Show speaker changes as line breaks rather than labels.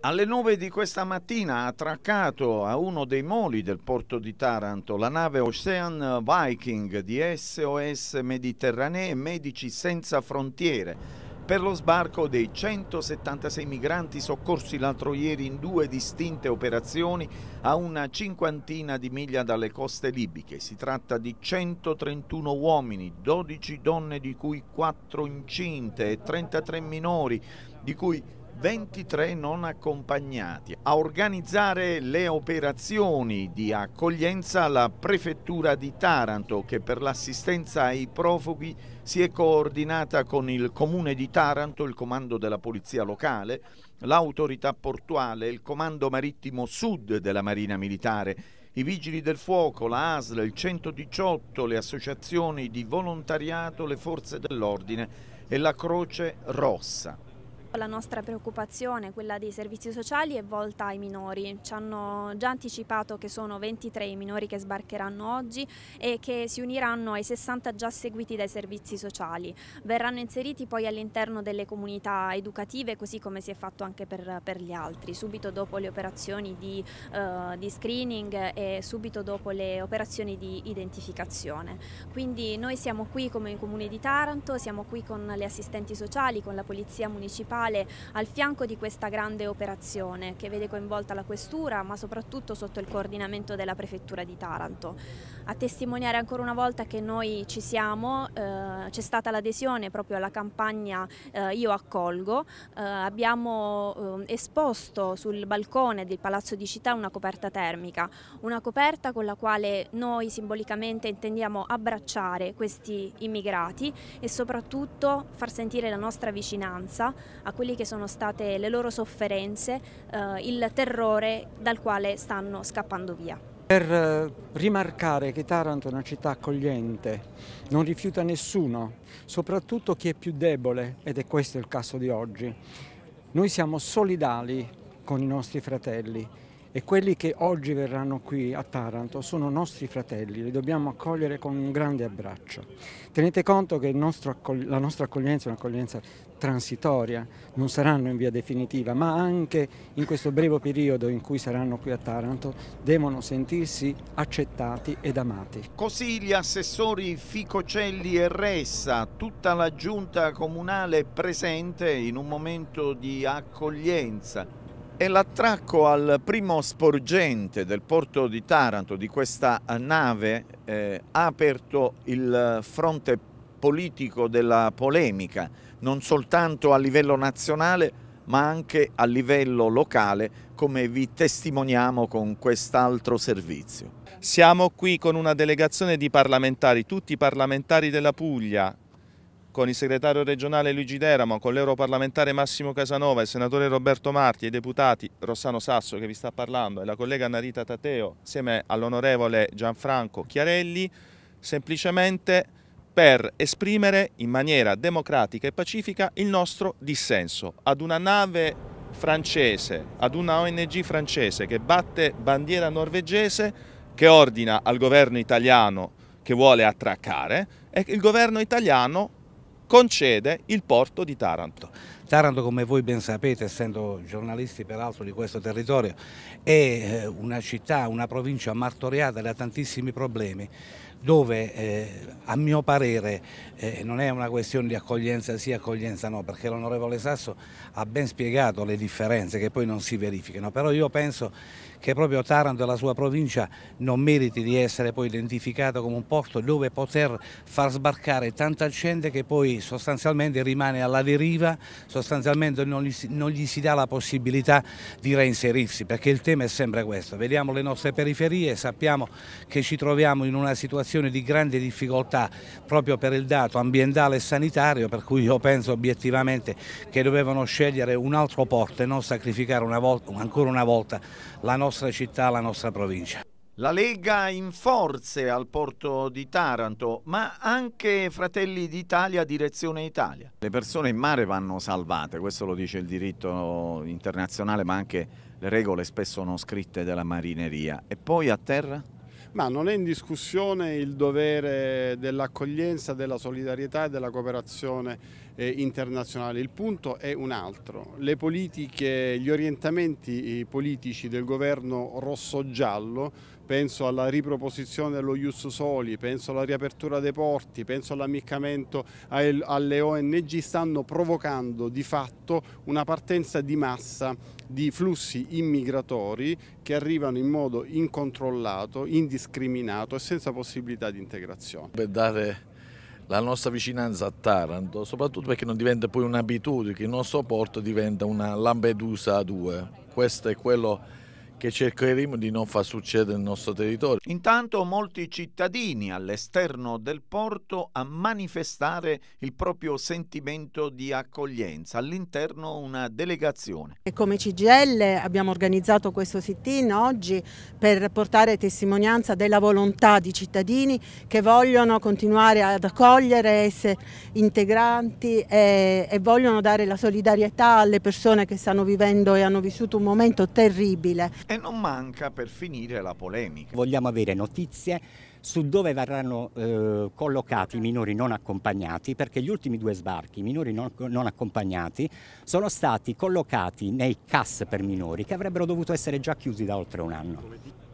Alle 9 di questa mattina ha attraccato a uno dei moli del porto di Taranto la nave Ocean Viking di SOS Mediterranee e Medici Senza Frontiere per lo sbarco dei 176 migranti soccorsi l'altro ieri in due distinte operazioni a una cinquantina di miglia dalle coste libiche. Si tratta di 131 uomini, 12 donne di cui 4 incinte e 33 minori di cui 23 non accompagnati. A organizzare le operazioni di accoglienza la Prefettura di Taranto che per l'assistenza ai profughi si è coordinata con il Comune di Taranto, il Comando della Polizia Locale, l'autorità portuale, il Comando Marittimo Sud della Marina Militare, i Vigili del Fuoco, la ASL, il 118, le associazioni di volontariato, le forze dell'ordine e la Croce Rossa.
La nostra preoccupazione, quella dei servizi sociali, è volta ai minori. Ci hanno già anticipato che sono 23 i minori che sbarcheranno oggi e che si uniranno ai 60 già seguiti dai servizi sociali. Verranno inseriti poi all'interno delle comunità educative, così come si è fatto anche per, per gli altri, subito dopo le operazioni di, eh, di screening e subito dopo le operazioni di identificazione. Quindi noi siamo qui come Comune di Taranto, siamo qui con le assistenti sociali, con la Polizia Municipale, centrale al fianco di questa grande operazione che vede coinvolta la questura ma soprattutto sotto il coordinamento della prefettura di Taranto. A testimoniare ancora una volta che noi ci siamo, eh, c'è stata l'adesione proprio alla campagna eh, Io accolgo, eh, abbiamo eh, esposto sul balcone del Palazzo di Città una coperta termica, una coperta con la quale noi simbolicamente intendiamo abbracciare questi immigrati e soprattutto far sentire la nostra vicinanza a quelle che sono state le loro sofferenze, eh, il terrore dal quale stanno scappando via.
Per eh, rimarcare che Taranto è una città accogliente, non rifiuta nessuno, soprattutto chi è più debole, ed è questo il caso di oggi. Noi siamo solidali con i nostri fratelli, e quelli che oggi verranno qui a Taranto sono nostri fratelli, li dobbiamo accogliere con un grande abbraccio. Tenete conto che la nostra accoglienza è un'accoglienza transitoria, non saranno in via definitiva, ma anche in questo breve periodo in cui saranno qui a Taranto devono sentirsi accettati ed amati.
Così gli assessori Ficocelli e Ressa, tutta la giunta comunale presente in un momento di accoglienza, è l'attracco al primo sporgente del porto di Taranto di questa eh, nave eh, ha aperto il fronte politico della polemica, non soltanto a livello nazionale ma anche a livello locale come vi testimoniamo con quest'altro servizio. Siamo qui con una delegazione di parlamentari, tutti parlamentari della Puglia, con il segretario regionale Luigi Deramo, con l'europarlamentare Massimo Casanova, il senatore Roberto Marti e i deputati Rossano Sasso che vi sta parlando e la collega Narita Tateo insieme all'onorevole Gianfranco Chiarelli semplicemente per esprimere in maniera democratica e pacifica il nostro dissenso ad una nave francese, ad una ONG francese che batte bandiera norvegese, che ordina al governo italiano che vuole attraccare e il governo italiano
concede il porto di Taranto. Taranto, come voi ben sapete, essendo giornalisti peraltro di questo territorio, è eh, una città, una provincia martoriata da tantissimi problemi dove eh, a mio parere eh, non è una questione di accoglienza sì, accoglienza no, perché l'onorevole Sasso ha ben spiegato le differenze che poi non si verificano, però io penso che proprio Taranto e la sua provincia non meriti di essere poi identificato come un porto dove poter far sbarcare tanta gente che poi sostanzialmente rimane alla deriva, sostanzialmente non gli, non gli si dà la possibilità di reinserirsi, perché il tema è sempre questo, vediamo le nostre periferie, sappiamo che ci troviamo in una situazione situazione di grande difficoltà proprio per il dato ambientale e sanitario per cui io penso obiettivamente che dovevano scegliere un altro porto e non sacrificare una volta, ancora una volta la nostra città, la nostra provincia. La
Lega in forze al porto di Taranto, ma anche Fratelli d'Italia direzione Italia. Le persone in mare vanno salvate, questo lo dice il diritto internazionale, ma anche le regole spesso non scritte della marineria. E poi a terra? ma non è in discussione il dovere dell'accoglienza, della solidarietà e della cooperazione eh, internazionale. Il punto è un altro. Le politiche, gli orientamenti politici del governo rosso-giallo, penso alla riproposizione dello Ius Soli, penso alla riapertura dei porti, penso all'ammiccamento alle ONG, stanno provocando di fatto una partenza di massa di flussi immigratori che arrivano in modo incontrollato, indiscriminato e senza possibilità di integrazione. Per dare la nostra vicinanza a Taranto, soprattutto perché non diventa poi un'abitudine, che il nostro porto diventa una Lampedusa 2. Questo è quello che cercheremo di non far succedere nel nostro territorio. Intanto molti cittadini all'esterno del porto a manifestare il proprio sentimento di accoglienza, all'interno una delegazione.
E come CGL abbiamo organizzato questo sit-in oggi per portare testimonianza della volontà di cittadini che vogliono continuare ad accogliere, essere integranti e, e vogliono dare la solidarietà alle persone che stanno vivendo e hanno vissuto un momento terribile
e non manca per finire la polemica. Vogliamo avere
notizie su dove verranno eh, collocati i minori non accompagnati, perché gli ultimi due sbarchi, i minori non, non, accompagnati, sono stati collocati nei
CAS per minori, che avrebbero dovuto essere già chiusi da oltre un anno.